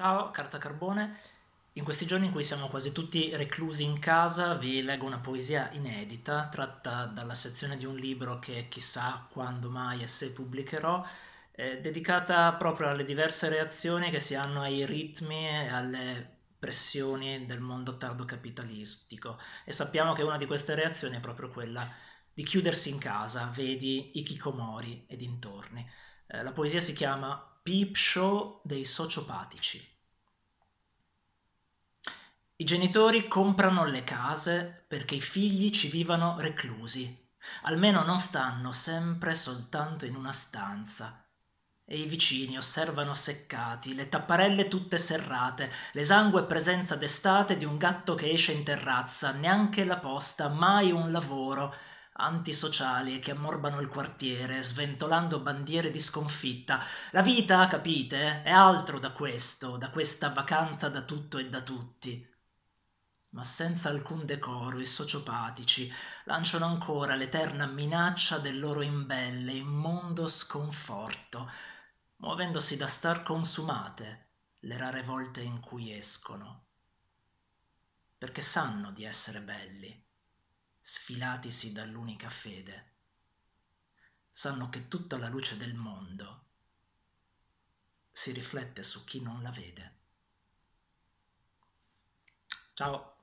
Ciao, carta carbone. In questi giorni in cui siamo quasi tutti reclusi in casa, vi leggo una poesia inedita, tratta dalla sezione di un libro che chissà quando mai e se pubblicherò, eh, dedicata proprio alle diverse reazioni che si hanno ai ritmi e alle pressioni del mondo tardo capitalistico. E sappiamo che una di queste reazioni è proprio quella di chiudersi in casa, vedi i Kikomori e dintorni. Eh, la poesia si chiama Peep Show dei sociopatici. I genitori comprano le case perché i figli ci vivano reclusi, almeno non stanno sempre soltanto in una stanza. E i vicini osservano seccati, le tapparelle tutte serrate, l'esangue presenza d'estate di un gatto che esce in terrazza, neanche la posta, mai un lavoro, antisociali che ammorbano il quartiere, sventolando bandiere di sconfitta. La vita, capite, è altro da questo, da questa vacanza da tutto e da tutti. Ma senza alcun decoro i sociopatici lanciano ancora l'eterna minaccia del loro imbelle, immondo sconforto, muovendosi da star consumate le rare volte in cui escono. Perché sanno di essere belli sfilatisi dall'unica fede. Sanno che tutta la luce del mondo si riflette su chi non la vede. Ciao!